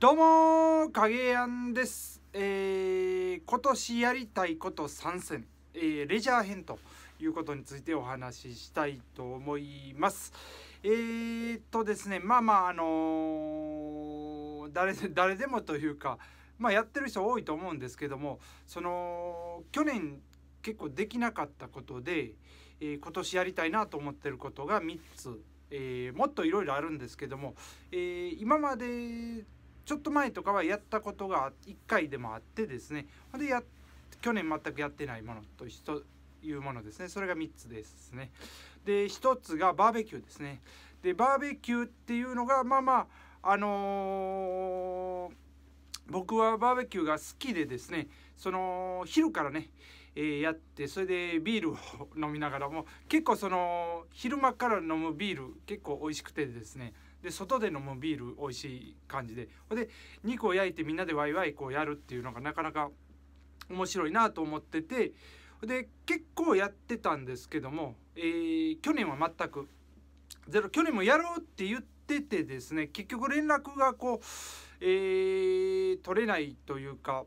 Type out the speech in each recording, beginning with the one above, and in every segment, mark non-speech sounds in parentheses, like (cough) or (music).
どうも影やんです、えー、今年やりたいこと参戦、えー、レジャー編ということについてお話ししたいと思いますえー、っとですねまあまああのー、誰 (laughs) 誰でもというかまあやってる人多いと思うんですけどもその去年結構できなかったことで、えー、今年やりたいなと思ってることが3つえー、もっといろいろあるんですけども、えー、今までちょっと前とかはやったことが1回でもあってですねでや去年全くやってないものと一いうものですねそれが3つですねで1つがバーベキューですねでバーベキューっていうのがまあまああのー、僕はバーベキューが好きでですねその昼からね、えー、やってそれでビールを飲みながらも結構その昼間から飲むビール結構美味しくてですねで外で飲むビール美味しい感じでで肉を焼いてみんなでワイワイこうやるっていうのがなかなか面白いなと思っててで結構やってたんですけども、えー、去年は全くゼロ去年もやろうって言っててですね結局連絡がこう、えー、取れないというか。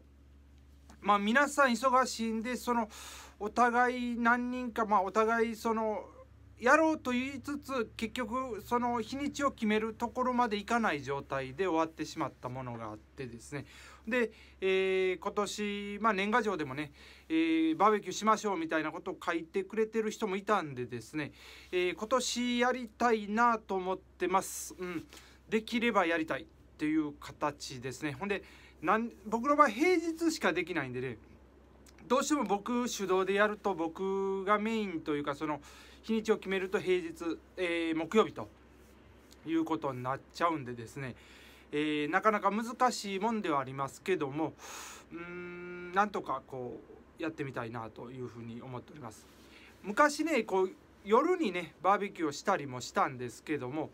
まあ皆さん忙しいんでそのお互い何人かまあお互いそのやろうと言いつつ結局その日にちを決めるところまでいかない状態で終わってしまったものがあってですねで、えー、今年、まあ、年賀状でもね、えー、バーベキューしましょうみたいなことを書いてくれてる人もいたんでですね、えー、今年やりたいなと思ってます、うん、できればやりたいっていう形ですねほんでなん僕の場合平日しかできないんでねどうしても僕主導でやると僕がメインというかその日にちを決めると平日、えー、木曜日ということになっちゃうんでですね、えー、なかなか難しいもんではありますけどもうーんなんとかこうやってみたいなというふうに思っております。昔ねこう夜にねバーベキューをしたりもしたんですけども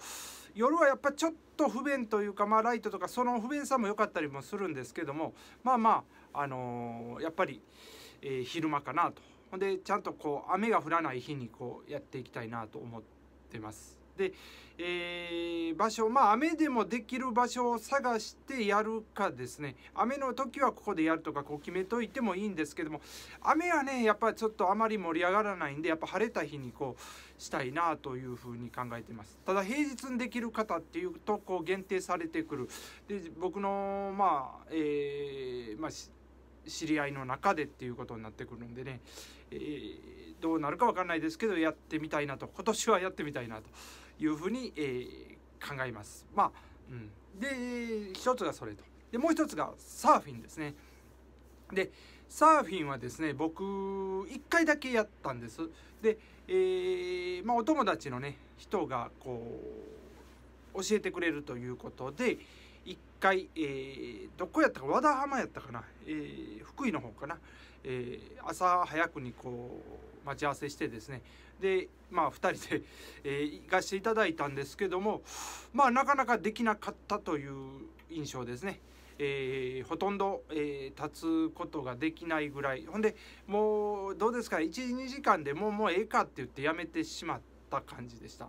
夜はやっぱちょっと不便というかまあライトとかその不便さも良かったりもするんですけどもまあまああのー、やっぱり、えー、昼間かなとほんでちゃんとこう雨が降らない日にこうやっていきたいなと思ってます。で、えー、場所まあ雨でもできる場所を探してやるかですね雨の時はここでやるとかこう決めといてもいいんですけども雨はねやっぱちょっとあまり盛り上がらないんでやっぱ晴れた日にこうしたいなというふうに考えてますただ平日にできる方っていうとこう限定されてくるで僕のまあえー、まあ知り合いの中でっていうことになってくるんでね、えー、どうなるか分かんないですけどやってみたいなと今年はやってみたいなというふうに、えー、考えます。まあうん、で一つがそれとでもう一つがサーフィンですね。でサーフィンはですね僕1回だけやったんです。で、えー、まあ、お友達のね人がこう教えてくれるということで。一回、えー、どこやったか和田浜やったかな、えー、福井の方かな、えー、朝早くにこう待ち合わせしてですねでまあ2人で、えー、行かせていただいたんですけどもまあなかなかできなかったという印象ですね。えー、ほとんど、えー、立つことができないぐらいほんでもうどうですか12時間でもうもうええかって言ってやめてしまった感じでした。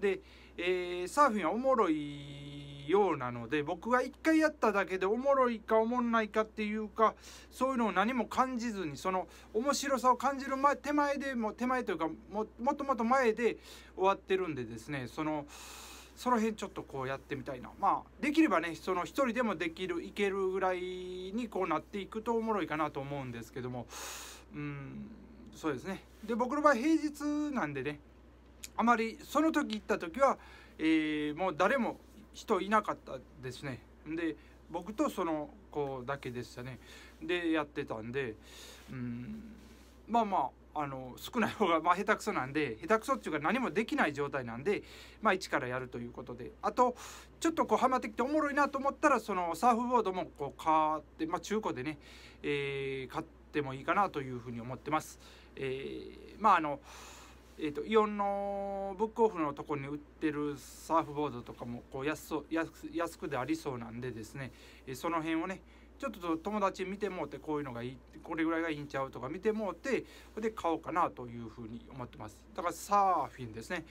で、えー、サーフィンはおもろいようなので僕が1回やっただけでおもろいかおもんないかっていうかそういうのを何も感じずにその面白さを感じる前手前でも手前というかももっともっと前で終わってるんでですねそのその辺ちょっとこうやってみたいなまあできればねその1人でもできるいけるぐらいにこうなっていくとおもろいかなと思うんですけどもうんそうですねで僕の場合平日なんでねあまりその時行った時は、えー、もう誰も人いなかったですねで僕とその子だけでしたねでやってたんで、うん、まあまああの少ない方がまあ下手くそなんで下手くそっていうか何もできない状態なんでまあ一からやるということであとちょっとこうハマってきておもろいなと思ったらそのサーフボードもこう買ってまあ中古でね、えー、買ってもいいかなというふうに思ってます。えー、まああのえーと、イオンのブックオフのとこに売ってるサーフボードとかもこう安そう安くでありそうなんでですね、えその辺をねちょっと友達見てもうてこういうのがいいこれぐらいがいいんちゃうとか見てもうてれで買おうかなというふうに思ってますだからサーフィンですね、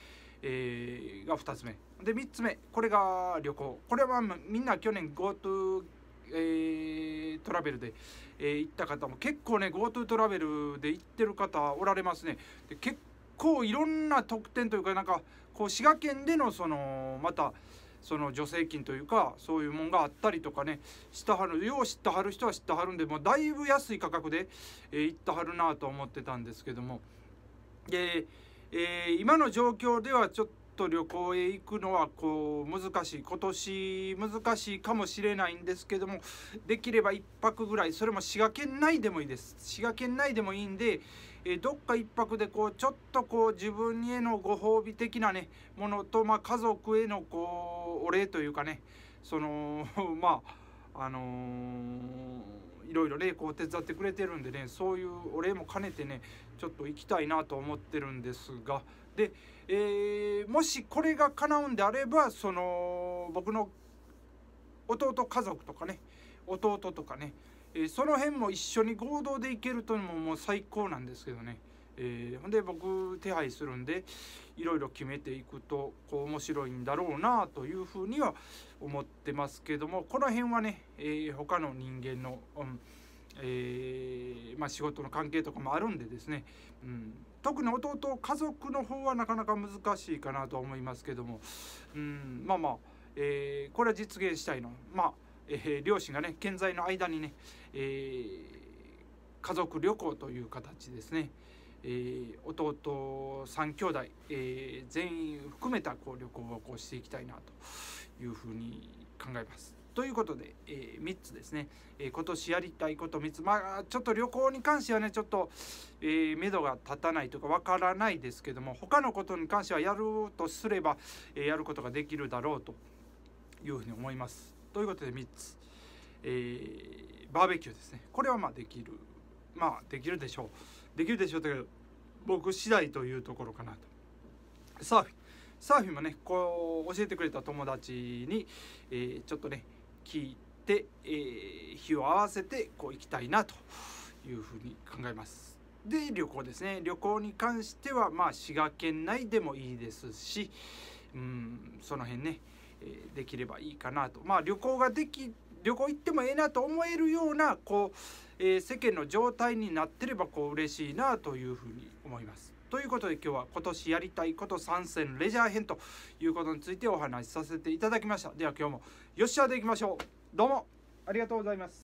えー、が2つ目で3つ目これが旅行これはみんな去年 GoTo えー、トラベルで、えー、行った方も結構ね GoTo トラベルで行ってる方おられますねで結構いろんな特典というかなんかこう滋賀県でのそのまたその助成金というかそういうもんがあったりとかね知ってはるよう知ってはる人は知ってはるんでもうだいぶ安い価格で、えー、行ってはるなと思ってたんですけどもで、えー、今の状況ではちょっとと旅行へ行くのはこう難しい今年難しいかもしれないんですけどもできれば1泊ぐらいそれも滋賀県内でもいいです滋賀県内でもいいんで、えどっか1泊でこうちょっとこう自分へのご褒美的なねものと、まあ、家族へのこうお礼というかねその (laughs) まああのーいろいろ子を手伝ってくれてるんでねそういうお礼も兼ねてねちょっと行きたいなと思ってるんですがで、えー、もしこれが叶うんであればその僕の弟家族とかね弟とかね、えー、その辺も一緒に合同で行けるというのももう最高なんですけどね。えー、ほんで僕手配するんでいろいろ決めていくとこう面白いんだろうなというふうには思ってますけどもこの辺はね、えー、他の人間の、うんえー、まあ、仕事の関係とかもあるんでですね、うん、特に弟家族の方はなかなか難しいかなと思いますけども、うん、まあまあ、えこれは実現したいのまあ、え両親がね健在の間にね、え家族旅行という形ですね。えー、弟3兄弟、えー、全員含めたこう旅行をこうしていきたいなというふうに考えます。ということで、えー、3つですね、えー、今年やりたいこと3つ、まあ、ちょっと旅行に関してはね、ちょっと、えー、目処が立たないとか、わからないですけども、他のことに関してはやるとすれば、えー、やることができるだろうというふうに思います。ということで、3つ、えー、バーベキューですね、これはまあできるまあできるでしょうできるでしょうだけど僕次第というところかなとサーフィンサーフィンもねこう教えてくれた友達に、えー、ちょっとね聞いて、えー、日を合わせてこう行きたいなというふうに考えますで旅行ですね旅行に関してはまあ滋賀県内でもいいですしうんその辺ね、えできればいいかなとまあ旅行ができ旅行行ってもええなと思えるようなこうえー、世間の状態になってればこう嬉しいなというふうに思います。ということで今日は今年やりたいこと参戦レジャー編ということについてお話しさせていただきました。では今日もよっしゃでいきましょう。どうもありがとうございます。